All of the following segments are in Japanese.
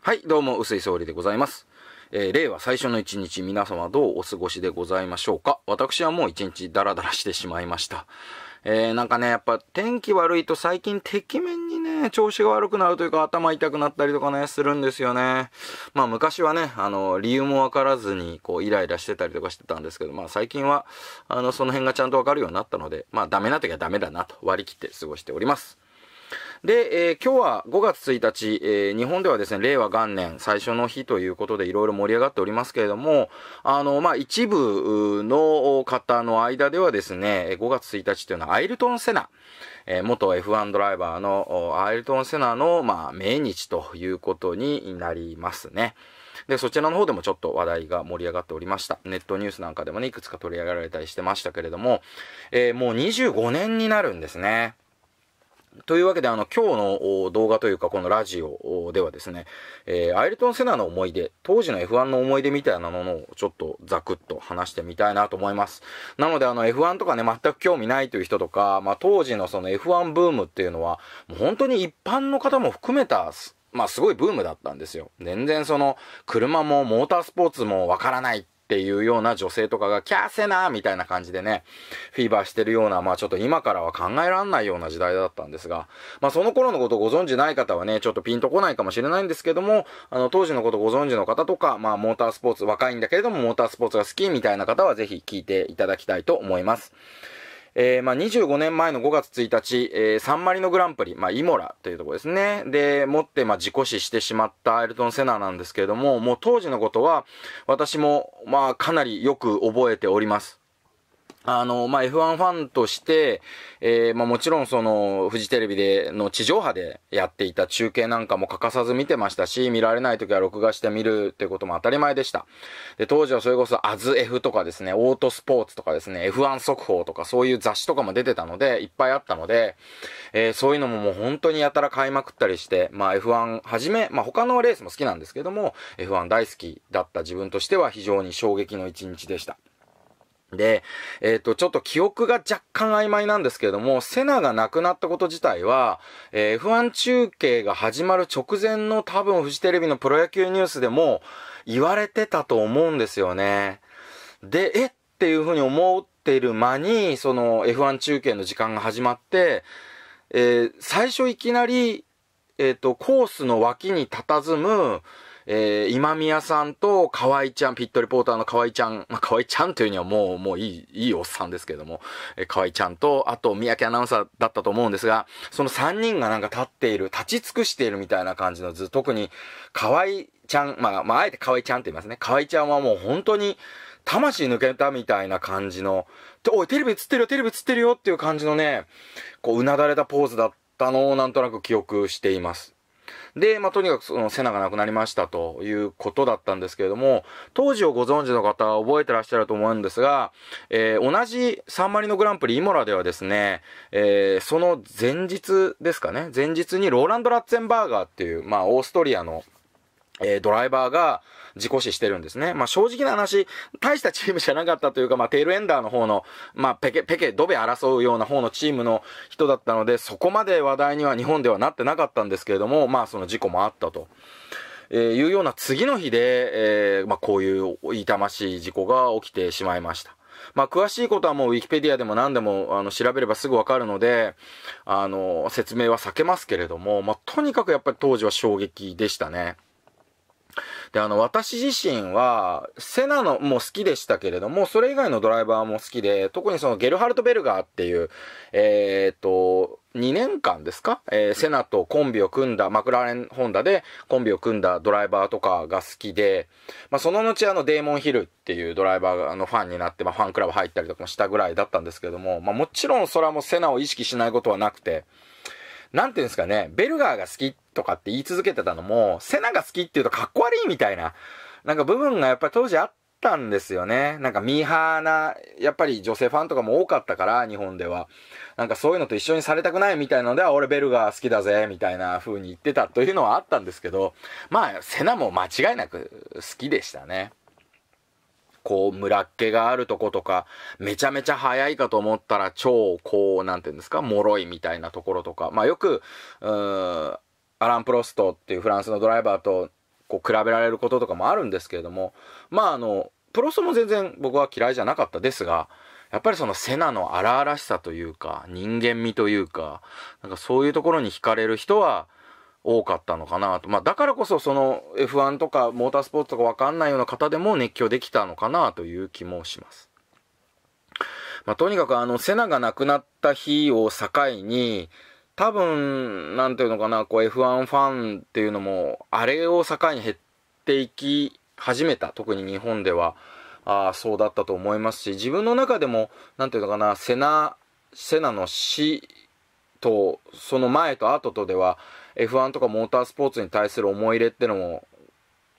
はい、どうも、薄井総理でございます。えー、令和最初の一日、皆様どうお過ごしでございましょうか私はもう一日ダラダラしてしまいました。えー、なんかね、やっぱ天気悪いと最近、てきめんにね、調子が悪くなるというか、頭痛くなったりとかね、するんですよね。まあ、昔はね、あの、理由もわからずに、こう、イライラしてたりとかしてたんですけど、まあ、最近は、あの、その辺がちゃんとわかるようになったので、まあ、ダメな時はダメだなと割り切って過ごしております。で、えー、今日は5月1日、えー、日本ではですね、令和元年最初の日ということでいろいろ盛り上がっておりますけれども、あの、まあ、一部の方の間ではですね、5月1日というのはアイルトン・セナ、えー、元 F1 ドライバーのアイルトン・セナの、まあ、命日ということになりますね。で、そちらの方でもちょっと話題が盛り上がっておりました。ネットニュースなんかでもね、いくつか取り上げられたりしてましたけれども、えー、もう25年になるんですね。というわけで、あの、今日の動画というか、このラジオではですね、えー、アイルトン・セナの思い出、当時の F1 の思い出みたいなものをちょっとザクッと話してみたいなと思います。なので、あの、F1 とかね、全く興味ないという人とか、まあ、当時のその F1 ブームっていうのは、もう本当に一般の方も含めた、まあ、すごいブームだったんですよ。全然その、車もモータースポーツもわからないっていうような女性とかが、キャーセナーみたいな感じでね、フィーバーしてるような、まあちょっと今からは考えらんないような時代だったんですが、まあその頃のことをご存知ない方はね、ちょっとピンとこないかもしれないんですけども、あの、当時のことご存知の方とか、まあモータースポーツ、若いんだけれどもモータースポーツが好きみたいな方はぜひ聞いていただきたいと思います。えー、まあ、25年前の5月1日、えー、サンマリノグランプリ、まあ、イモラというところですね。で、持って、まあ、事故死してしまったアイルトン・セナーなんですけれども、もう当時のことは、私も、まあ、かなりよく覚えております。あの、まあ、F1 ファンとして、えー、まあ、もちろんその、フジテレビでの地上波でやっていた中継なんかも欠かさず見てましたし、見られない時は録画して見るっていうことも当たり前でした。で、当時はそれこそ、アズ F とかですね、オートスポーツとかですね、F1 速報とかそういう雑誌とかも出てたので、いっぱいあったので、えー、そういうのももう本当にやたら買いまくったりして、まあ、F1 はじめ、まあ、他のレースも好きなんですけども、F1 大好きだった自分としては非常に衝撃の一日でした。で、えっ、ー、と、ちょっと記憶が若干曖昧なんですけれども、セナが亡くなったこと自体は、えー、F1 中継が始まる直前の多分フジテレビのプロ野球ニュースでも言われてたと思うんですよね。で、えっていうふうに思っている間に、その F1 中継の時間が始まって、えー、最初いきなり、えっ、と、コースの脇に佇む、えー、今宮さんと河合ちゃん、ピットリポーターの河合ちゃん、まあ、河合ちゃんというにはもう、もういい、いいおっさんですけども、えー、河合ちゃんと、あと、三宅アナウンサーだったと思うんですが、その3人がなんか立っている、立ち尽くしているみたいな感じの図、特に、河合ちゃん、まあ、まあ、あえて河合ちゃんって言いますね。河合ちゃんはもう本当に、魂抜けたみたいな感じの、おい、テレビ映ってるよ、テレビ映ってるよっていう感じのね、こう、うなだれたポーズだったのをなんとなく記憶しています。で、まあ、とにかくその、瀬名が亡くなりましたということだったんですけれども、当時をご存知の方は覚えてらっしゃると思うんですが、えー、同じサンマリノグランプリイモラではですね、えー、その前日ですかね、前日にローランド・ラッツェンバーガーっていう、まあ、オーストリアの、えドライバーが事故死してるんですね。まあ、正直な話、大したチームじゃなかったというか、まあ、テールエンダーの方の、まあ、ペケ、ペケ、ドベ争うような方のチームの人だったので、そこまで話題には日本ではなってなかったんですけれども、まあ、その事故もあったと。えー、いうような次の日で、えー、まあ、こういう痛ましい事故が起きてしまいました。まあ、詳しいことはもうウィキペディアでも何でもあの調べればすぐわかるので、あの、説明は避けますけれども、まあ、とにかくやっぱり当時は衝撃でしたね。で、あの、私自身は、セナのも好きでしたけれども、それ以外のドライバーも好きで、特にそのゲルハルト・ベルガーっていう、えー、っと、2年間ですか、えー、セナとコンビを組んだ、マクラーレン・ホンダでコンビを組んだドライバーとかが好きで、まあ、その後あの、デーモン・ヒルっていうドライバーのファンになって、まあ、ファンクラブ入ったりとかもしたぐらいだったんですけども、まあ、もちろんそれはもうセナを意識しないことはなくて、なんていうんですかね、ベルガーが好きってとかって言い続けてたのも、セナが好きって言うとかっこ悪いみたいな、なんか部分がやっぱり当時あったんですよね。なんかミーハーな、やっぱり女性ファンとかも多かったから、日本では。なんかそういうのと一緒にされたくないみたいなので、俺ベルが好きだぜ、みたいな風に言ってたというのはあったんですけど、まあ、セナも間違いなく好きでしたね。こう、村っ気があるとことか、めちゃめちゃ早いかと思ったら超、こう、なんて言うんですか、脆いみたいなところとか、まあよく、うーん、アラン・プロストっていうフランスのドライバーとこう比べられることとかもあるんですけれどもまああのプロストも全然僕は嫌いじゃなかったですがやっぱりそのセナの荒々しさというか人間味というかなんかそういうところに惹かれる人は多かったのかなと、まあ、だからこそその F1 とかモータースポーツとか分かんないような方でも熱狂できたのかなという気もします。まあ、とにかくあのセナが亡くなった日を境に多分、なんていうのかな、こう F1 ファンっていうのも、あれを境に減っていき始めた、特に日本では、あそうだったと思いますし、自分の中でも、なんていうのかな、セナ、セナの死と、その前と後とでは、F1 とかモータースポーツに対する思い入れってのも、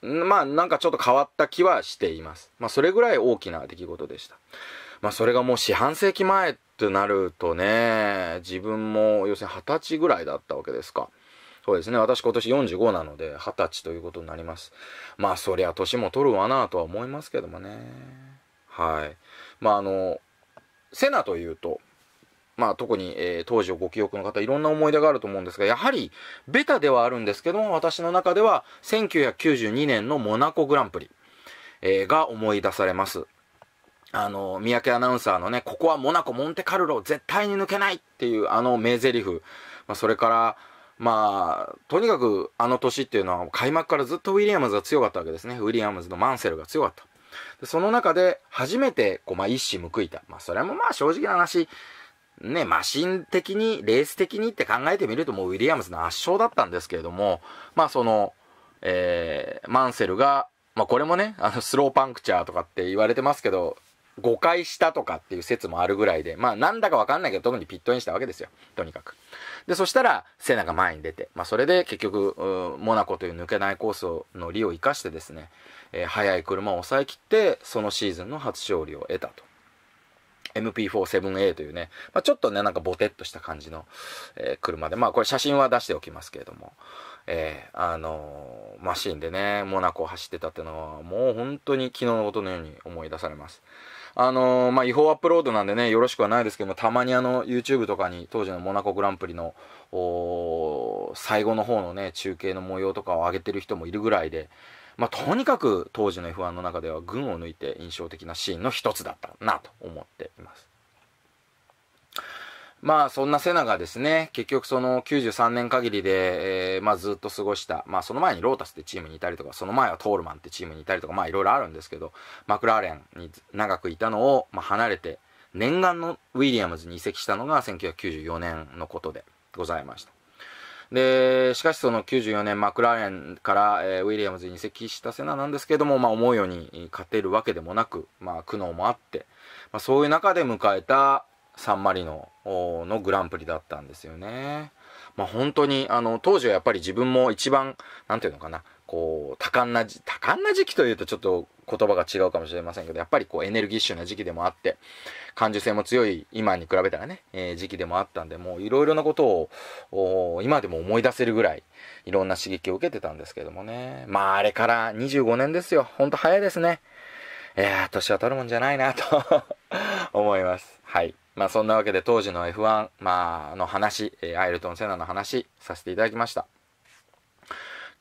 まあなんかちょっと変わった気はしています。まあそれぐらい大きな出来事でした。まあ、それがもう四半世紀前ってなるとね、自分も要するに二十歳ぐらいだったわけですか。そうですね。私今年45なので、二十歳ということになります。まあ、そりゃ年も取るわなとは思いますけどもね。はい。まあ、あの、セナというと、まあ特に、えー、当時をご記憶の方いろんな思い出があると思うんですが、やはりベタではあるんですけども、私の中では1992年のモナコグランプリ、えー、が思い出されます。あの、三宅アナウンサーのね、ここはモナコ、モンテカルロ、絶対に抜けないっていうあの名台詞。まあ、それから、まあ、とにかくあの年っていうのは開幕からずっとウィリアムズが強かったわけですね。ウィリアムズのマンセルが強かった。でその中で初めて、こう、まあ、一矢報いた。まあ、それもまあ正直な話、ね、マシン的に、レース的にって考えてみるともうウィリアムズの圧勝だったんですけれども、まあその、えー、マンセルがまあ、これもね、あの、スローパンクチャーとかって言われてますけど、誤解したとかっていう説もあるぐらいで、まあなんだかわかんないけど、特にピットインしたわけですよ。とにかく。で、そしたら、セナが前に出て、まあそれで結局、モナコという抜けないコースの利を生かしてですね、えー、速い車を抑えきって、そのシーズンの初勝利を得たと。MP47A というね、まあ、ちょっとね、なんかボテッとした感じの、えー、車で、まあこれ写真は出しておきますけれども、えー、あのー、マシンでね、モナコを走ってたっていうのは、もう本当に昨日のことのように思い出されます。あのー、まあ、違法アップロードなんでね、よろしくはないですけども、たまにあの、YouTube とかに当時のモナコグランプリの、最後の方のね、中継の模様とかを上げてる人もいるぐらいで、まあ、とにかく当時の F1 の中では群を抜いて印象的なシーンの一つだったなと思っています。まあそんなセナがですね、結局その93年限りで、えー、まあずっと過ごした、まあその前にロータスってチームにいたりとか、その前はトールマンってチームにいたりとか、まあいろいろあるんですけど、マクラーレンに長くいたのを、まあ、離れて、念願のウィリアムズに移籍したのが1994年のことでございました。で、しかしその94年マクラーレンから、えー、ウィリアムズに移籍したセナなんですけども、まあ思うように勝てるわけでもなく、まあ苦悩もあって、まあそういう中で迎えた、サンマリノのグランプリだったんですよね。まあ、本当にあの当時はやっぱり自分も一番何て言うのかなこう多感な多感な時期というとちょっと言葉が違うかもしれませんけどやっぱりこうエネルギッシュな時期でもあって感受性も強い今に比べたらね、えー、時期でもあったんでもういろいろなことを今でも思い出せるぐらいいろんな刺激を受けてたんですけどもねまああれから25年ですよほんと早いですねいや年は取るもんじゃないなと 思います。はい。まあそんなわけで当時の F1、まあ、の話、えー、アイルトン・セナの話させていただきました。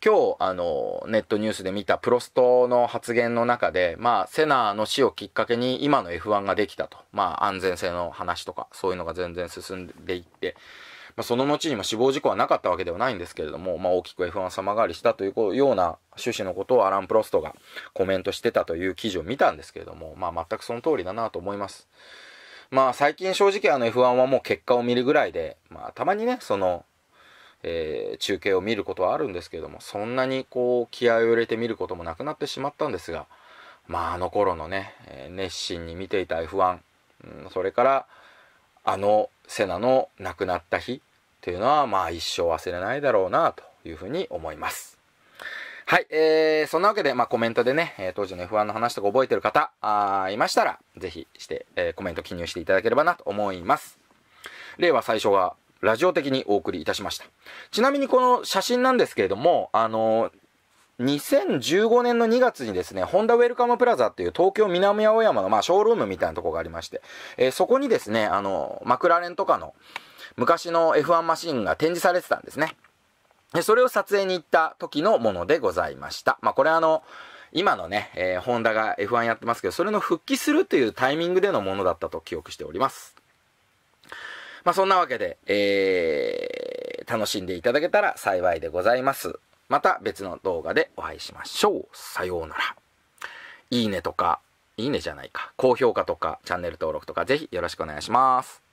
今日、あの、ネットニュースで見たプロストの発言の中で、まあ、セナの死をきっかけに今の F1 ができたと。まあ、安全性の話とか、そういうのが全然進んでいって、まあ、その後にも死亡事故はなかったわけではないんですけれども、まあ、大きく F1 様変わりしたというような趣旨のことをアラン・プロストがコメントしてたという記事を見たんですけれども、まあ、全くその通りだなと思います。まあ、最近正直あの F1 はもう結果を見るぐらいで、まあ、たまにね、その、えー、中継を見ることはあるんですけれども、そんなにこう、気合を入れて見ることもなくなってしまったんですが、まあ、あの頃のね、え熱心に見ていた F1、うん、それから、あの、セナの亡くなった日、というのは、まあ一生忘れないだろうな、というふうに思います。はい、えー、そんなわけで、まあコメントでね、え当時の F1 の話とか覚えてる方、あいましたら、ぜひして、えー、コメント記入していただければなと思います。例は最初が、ラジオ的にお送りいたしました。ちなみにこの写真なんですけれども、あの2015年の2月にですね、ホンダウェルカムプラザっていう東京南青山のまあショールームみたいなとこがありまして、えー、そこにですね、あの、マクラレンとかの、昔の F1 マシンが展示されてたんですね。で、それを撮影に行った時のものでございました。まあ、これあの、今のね、えー、ホンダが F1 やってますけど、それの復帰するというタイミングでのものだったと記憶しております。まあ、そんなわけで、えー、楽しんでいただけたら幸いでございます。また別の動画でお会いしましょう。さようなら。いいねとか、いいねじゃないか、高評価とか、チャンネル登録とか、ぜひよろしくお願いします。